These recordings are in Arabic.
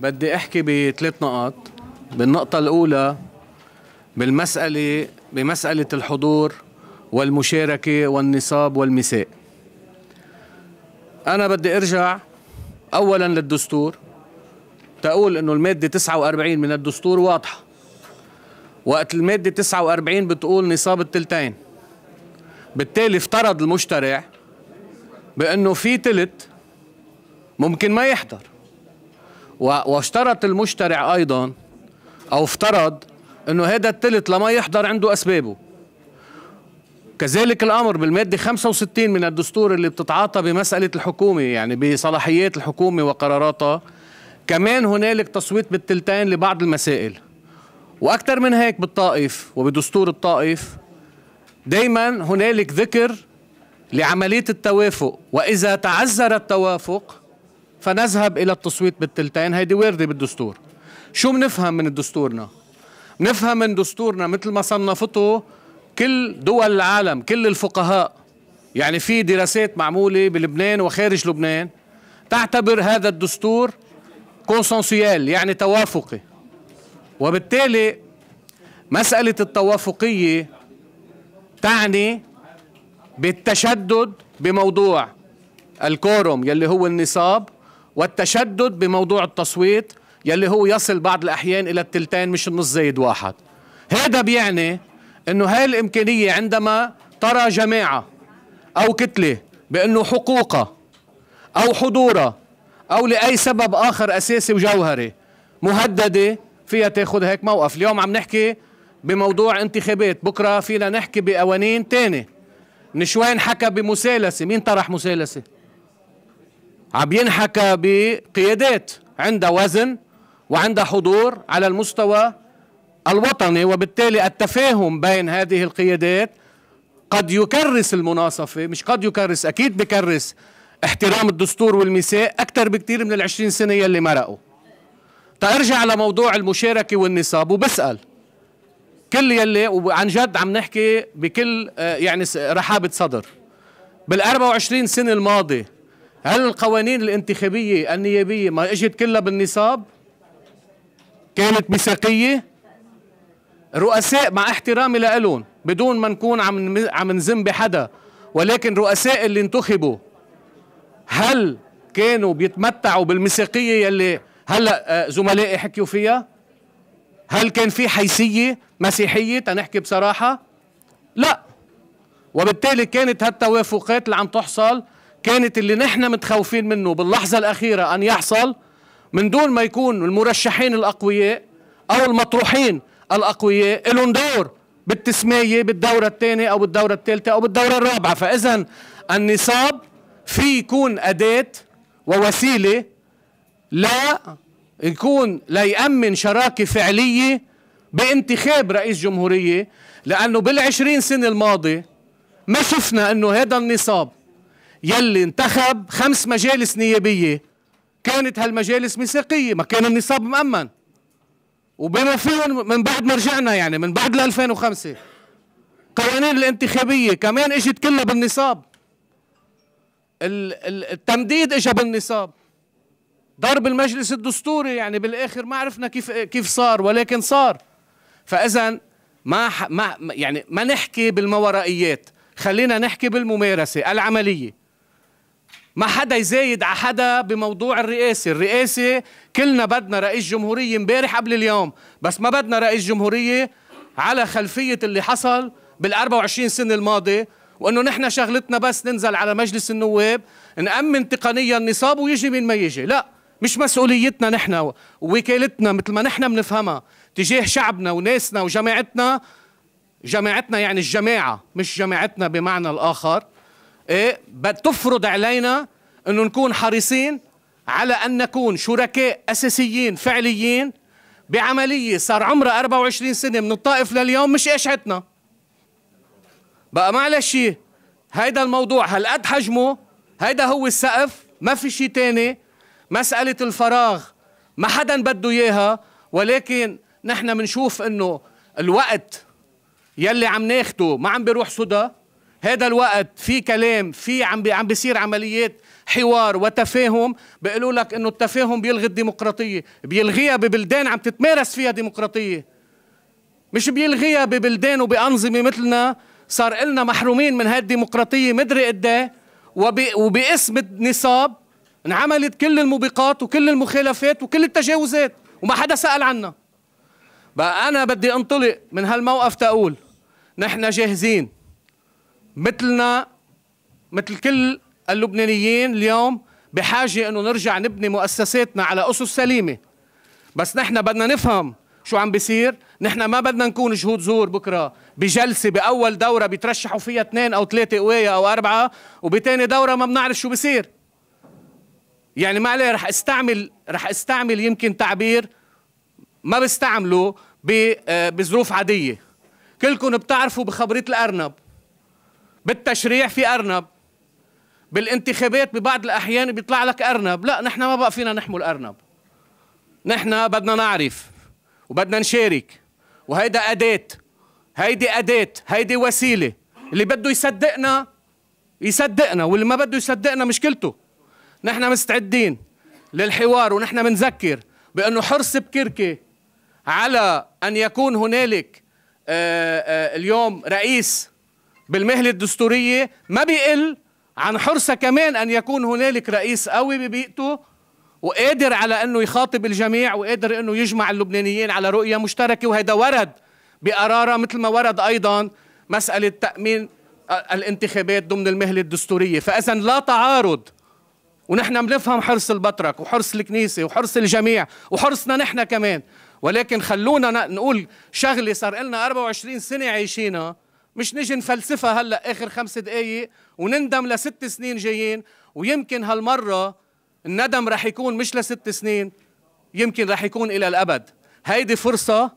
بدي احكي بثلاث نقاط بالنقطة الأولى بالمسألة بمسألة الحضور والمشاركة والنصاب والمساء أنا بدي أرجع أولا للدستور تقول أنه المادة 49 من الدستور واضحة وقت المادة 49 بتقول نصاب التلتين بالتالي افترض المشترع بأنه في تلت ممكن ما يحضر واشترط المشترع أيضا أو افترض أنه هذا التلت لما يحضر عنده أسبابه كذلك الأمر بالمادة 65 من الدستور اللي بتتعاطى بمسألة الحكومة يعني بصلاحيات الحكومة وقراراتها كمان هنالك تصويت بالتلتين لبعض المسائل وأكثر من هيك بالطائف وبدستور الطائف دايما هنالك ذكر لعملية التوافق وإذا تعذر التوافق فنذهب إلى التصويت بالثلثين هيدي واردة بالدستور شو بنفهم من دستورنا؟ نفهم من دستورنا مثل ما صنفته كل دول العالم كل الفقهاء يعني في دراسات معمولة بلبنان وخارج لبنان تعتبر هذا الدستور كونسنسيال يعني توافقي وبالتالي مسألة التوافقية تعني بالتشدد بموضوع الكورم يلي هو النصاب والتشدد بموضوع التصويت يلي هو يصل بعض الأحيان إلى التلتين مش النص زايد واحد هذا بيعني أنه هاي الإمكانية عندما ترى جماعة أو كتلة بأنه حقوقها أو حضورها أو لأي سبب آخر أساسي وجوهري مهددة فيها تاخذ هيك موقف اليوم عم نحكي بموضوع انتخابات بكرة فينا نحكي بقوانين تاني نشوان حكى بمثالثة مين طرح مثالثة عم ينحكى بقيادات عندها وزن وعندها حضور على المستوى الوطني وبالتالي التفاهم بين هذه القيادات قد يكرس المناصفة مش قد يكرس أكيد بكرس احترام الدستور والمساء أكثر بكثير من العشرين سنة يلي مرقوا تأرجع لموضوع المشاركة والنصاب وبسأل كل يلي وعن جد عم نحكي بكل آه، يعني رحابة صدر بال 24 سنة الماضية هل القوانين الانتخابية النيابية ما اجت كلها بالنصاب؟ كانت ميثاقية؟ رؤساء مع احترامي لألون بدون ما نكون عم عم نذم بحدا ولكن رؤساء اللي انتخبوا هل كانوا بيتمتعوا بالميثاقية يلي هلا آه، زملائي حكيوا فيها؟ هل كان في حيثية مسيحية تنحكي بصراحة؟ لا وبالتالي كانت هالتوافقات اللي عم تحصل كانت اللي نحن متخوفين منه باللحظة الأخيرة أن يحصل من دون ما يكون المرشحين الأقوياء أو المطروحين الأقوياء لهم دور بالتسمية بالدورة الثانية أو بالدورة الثالثة أو بالدورة الرابعة فإذا النصاب في يكون أداة ووسيلة لا يكون ليأمن شراكة فعلية بانتخاب رئيس جمهورية لأنه بالعشرين سنة الماضية ما شفنا أنه هذا النصاب يلي انتخب خمس مجالس نيابية كانت هالمجالس ميثاقية ما كان النصاب مأمن وبما فيهم من بعد ما رجعنا يعني من بعد ال 2005 قوانين الانتخابية كمان اجت كلها بالنصاب التمديد اجى بالنصاب ضرب المجلس الدستوري يعني بالاخر ما عرفنا كيف كيف صار ولكن صار فاذا ما ما يعني ما نحكي بالماورائيات خلينا نحكي بالممارسه العمليه ما حدا يزايد على حدا بموضوع الرئاسة الرئاسة كلنا بدنا رئيس جمهورية امبارح قبل اليوم بس ما بدنا رئيس جمهورية على خلفية اللي حصل بال24 سنة الماضية وانه نحن شغلتنا بس ننزل على مجلس النواب نأمن تقنيا النصاب ويجي مين ما يجي لا مش مسؤوليتنا نحن ووكالتنا مثل ما نحن بنفهمها تجاه شعبنا وناسنا وجماعتنا جماعتنا يعني الجماعة مش جماعتنا بمعنى الآخر إيه بتفرض علينا أنه نكون حريصين على أن نكون شركاء أساسيين فعليين بعملية صار عمرها 24 سنة من الطائف لليوم مش إشعتنا بقى معلش هيدا الموضوع هالقد حجمه هيدا هو السقف ما في شيء تاني مسألة الفراغ ما حدا بده إياها ولكن نحن بنشوف إنه الوقت يلي عم ناخده ما عم بيروح سدى هذا الوقت في كلام في عم عم بيصير عمليات حوار وتفاهم بيقولوا لك انه التفاهم بيلغي الديمقراطيه بيلغيها ببلدان عم تتمارس فيها ديمقراطيه مش بيلغيها ببلدان وبانظمه مثلنا صار لنا محرومين من هذه الديمقراطيه مدري قد إيه. وباسم النصاب انعملت كل الموبقات وكل المخالفات وكل التجاوزات وما حدا سأل عنا بقى أنا بدي أنطلق من هالموقف تقول نحن جاهزين مثلنا مثل كل اللبنانيين اليوم بحاجة أنه نرجع نبني مؤسساتنا على أسس سليمة بس نحن بدنا نفهم شو عم بيصير نحن ما بدنا نكون جهود زور بكرة بجلسة بأول دورة بيترشحوا فيها اثنين أو ثلاثة قوية أو أربعة وبتاني دورة ما بنعرف شو بيصير يعني ما عليه رح استعمل رح استعمل يمكن تعبير ما بستعمله آه، بظروف عادية كلكم بتعرفوا بخبرية الأرنب بالتشريع في أرنب بالانتخابات ببعض الأحيان بيطلع لك أرنب لا نحن ما بقى فينا نحمل أرنب نحن بدنا نعرف وبدنا نشارك وهيدا أداة هيدي أداة هيدي وسيلة اللي بده يصدقنا يصدقنا واللي ما بده يصدقنا مشكلته نحن مستعدين للحوار ونحن بنذكر بأنه حرص بكركي على أن يكون هنالك آه، آه، اليوم رئيس بالمهله الدستوريه ما بيقل عن حرصه كمان ان يكون هنالك رئيس قوي ببيئته وقادر على انه يخاطب الجميع وقادر انه يجمع اللبنانيين على رؤيه مشتركه وهذا ورد بقراره مثل ما ورد ايضا مساله تامين الانتخابات ضمن المهله الدستوريه فاذا لا تعارض ونحن بنفهم حرص البطرك وحرص الكنيسه وحرص الجميع وحرصنا نحن كمان ولكن خلونا نقول شغله صار لنا 24 سنه عايشينها مش نجي نفلسفها هلا اخر خمس دقايق ونندم لست سنين جايين ويمكن هالمره الندم رح يكون مش لست سنين يمكن رح يكون الى الابد هيدي فرصه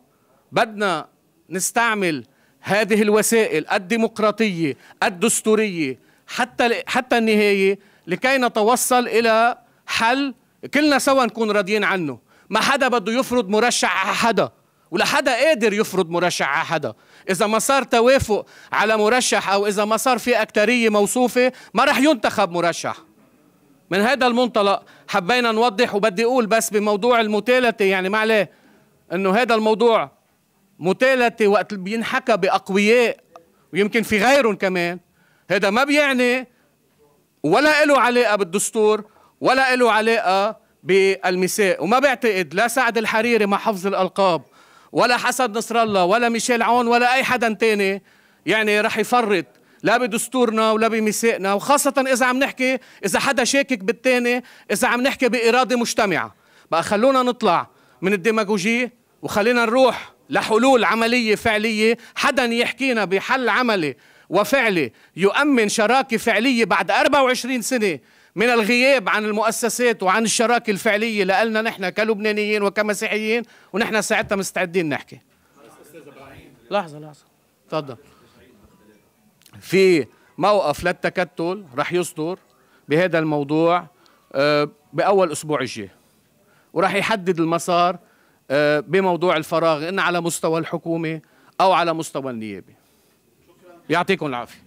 بدنا نستعمل هذه الوسائل الديمقراطيه الدستوريه حتى حتى النهايه لكي نتوصل الى حل كلنا سوا نكون راضيين عنه ما حدا بده يفرض مرشح على حدا ولا حدا قادر يفرض مرشح على حدا اذا ما صار توافق على مرشح او اذا ما صار في اكتريه موصوفه ما رح ينتخب مرشح من هذا المنطلق حبينا نوضح وبدي اقول بس بموضوع المتالته يعني معلي انه هذا الموضوع متالته وقت بينحكى باقوياء ويمكن في غيرهم كمان هذا ما بيعني ولا له علاقه بالدستور ولا له علاقه بالمساء وما بعتقد لا سعد الحريري مع حفظ الالقاب ولا حسن نصر الله ولا ميشيل عون ولا أي حدا تاني يعني رح يفرط لا بدستورنا ولا بميثاقنا وخاصة إذا عم نحكي إذا حدا شاكك بالتاني إذا عم نحكي بإرادة مجتمعة بقى خلونا نطلع من الديماغوجية وخلينا نروح لحلول عملية فعلية حدا يحكينا بحل عملي وفعلي يؤمن شراكة فعلية بعد 24 سنة من الغياب عن المؤسسات وعن الشراكه الفعليه لالنا نحن كلبنانيين وكمسيحيين ونحن ساعتها مستعدين نحكي لحظه لحظه تفضل في موقف للتكتل رح يصدر بهذا الموضوع آه، باول اسبوع الجاي وراح يحدد المسار آه، بموضوع الفراغ ان على مستوى الحكومه او على مستوى النيابه يعطيكم العافيه